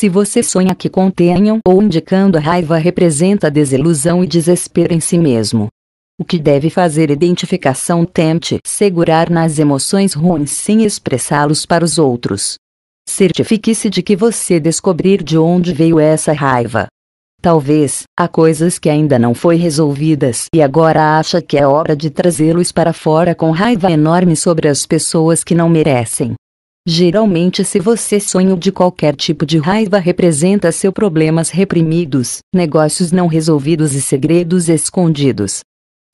Se você sonha que contenham ou indicando a raiva representa desilusão e desespero em si mesmo. O que deve fazer identificação tente segurar nas emoções ruins sem expressá-los para os outros. Certifique-se de que você descobrir de onde veio essa raiva. Talvez, há coisas que ainda não foi resolvidas e agora acha que é hora de trazê-los para fora com raiva enorme sobre as pessoas que não merecem. Geralmente se você sonha de qualquer tipo de raiva representa seu problemas reprimidos, negócios não resolvidos e segredos escondidos.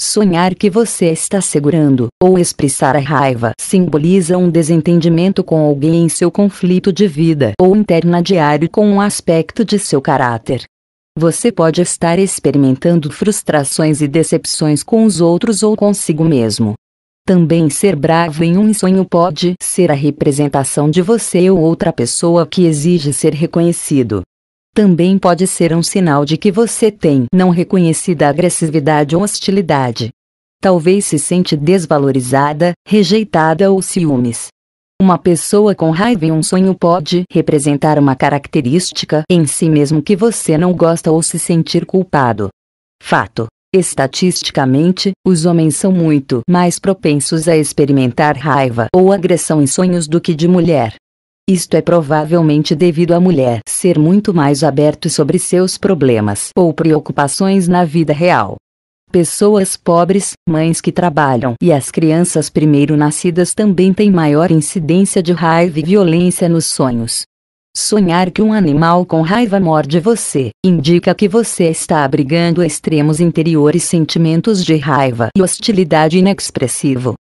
Sonhar que você está segurando ou expressar a raiva simboliza um desentendimento com alguém em seu conflito de vida ou interna diário com um aspecto de seu caráter. Você pode estar experimentando frustrações e decepções com os outros ou consigo mesmo. Também ser bravo em um sonho pode ser a representação de você ou outra pessoa que exige ser reconhecido. Também pode ser um sinal de que você tem não reconhecida agressividade ou hostilidade. Talvez se sente desvalorizada, rejeitada ou ciúmes. Uma pessoa com raiva em um sonho pode representar uma característica em si mesmo que você não gosta ou se sentir culpado. Fato. Estatisticamente, os homens são muito mais propensos a experimentar raiva ou agressão em sonhos do que de mulher. Isto é provavelmente devido à mulher ser muito mais aberto sobre seus problemas ou preocupações na vida real. Pessoas pobres, mães que trabalham e as crianças primeiro nascidas também têm maior incidência de raiva e violência nos sonhos. Sonhar que um animal com raiva morde você, indica que você está abrigando extremos interiores sentimentos de raiva e hostilidade inexpressivo.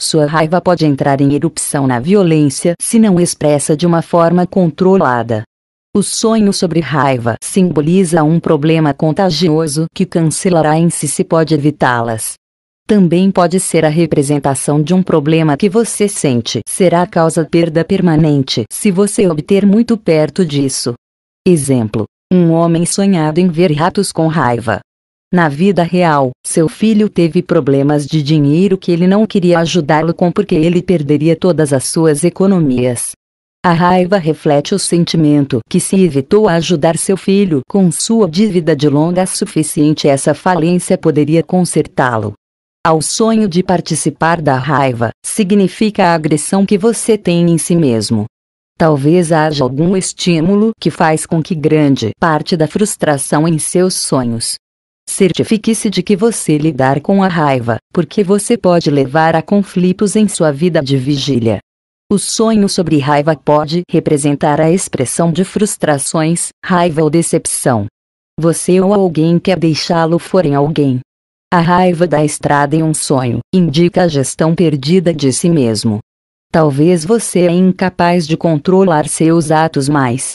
Sua raiva pode entrar em erupção na violência se não expressa de uma forma controlada. O sonho sobre raiva simboliza um problema contagioso que cancelará em si se pode evitá-las também pode ser a representação de um problema que você sente. Será causa perda permanente se você obter muito perto disso. Exemplo: um homem sonhado em ver ratos com raiva. Na vida real, seu filho teve problemas de dinheiro que ele não queria ajudá-lo com porque ele perderia todas as suas economias. A raiva reflete o sentimento que se evitou a ajudar seu filho com sua dívida de longa suficiente essa falência poderia consertá-lo ao sonho de participar da raiva, significa a agressão que você tem em si mesmo. Talvez haja algum estímulo que faz com que grande parte da frustração em seus sonhos. Certifique-se de que você lidar com a raiva, porque você pode levar a conflitos em sua vida de vigília. O sonho sobre raiva pode representar a expressão de frustrações, raiva ou decepção. Você ou alguém quer deixá-lo forem alguém a raiva da estrada em é um sonho indica a gestão perdida de si mesmo. Talvez você é incapaz de controlar seus atos mais.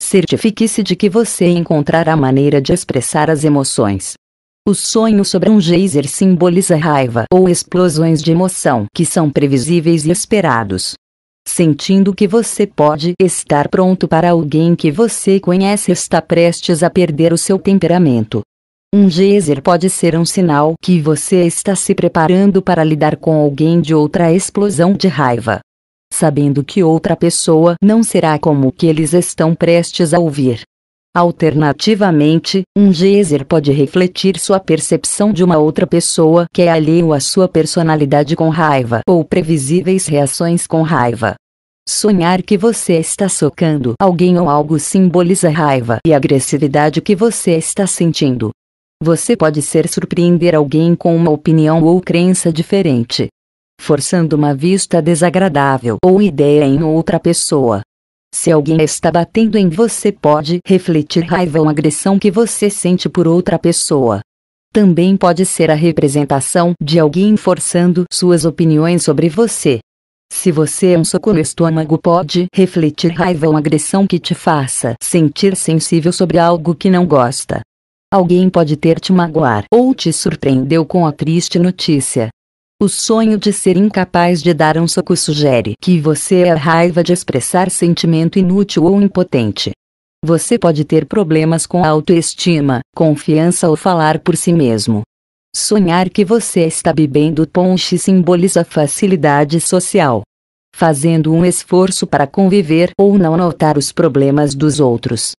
Certifique-se de que você encontrará maneira de expressar as emoções. O sonho sobre um geyser simboliza raiva ou explosões de emoção que são previsíveis e esperados. Sentindo que você pode estar pronto para alguém que você conhece está prestes a perder o seu temperamento, um geyser pode ser um sinal que você está se preparando para lidar com alguém de outra explosão de raiva. Sabendo que outra pessoa não será como o que eles estão prestes a ouvir. Alternativamente, um geyser pode refletir sua percepção de uma outra pessoa que é alheio à sua personalidade com raiva ou previsíveis reações com raiva. Sonhar que você está socando alguém ou algo simboliza raiva e agressividade que você está sentindo. Você pode ser surpreender alguém com uma opinião ou crença diferente, forçando uma vista desagradável ou ideia em outra pessoa. Se alguém está batendo em você, pode refletir raiva ou agressão que você sente por outra pessoa. Também pode ser a representação de alguém forçando suas opiniões sobre você. Se você é um soco no estômago, pode refletir raiva ou agressão que te faça sentir sensível sobre algo que não gosta. Alguém pode ter te magoar ou te surpreendeu com a triste notícia. O sonho de ser incapaz de dar um soco sugere que você é a raiva de expressar sentimento inútil ou impotente. Você pode ter problemas com autoestima, confiança ou falar por si mesmo. Sonhar que você está bebendo ponche simboliza facilidade social. Fazendo um esforço para conviver ou não notar os problemas dos outros.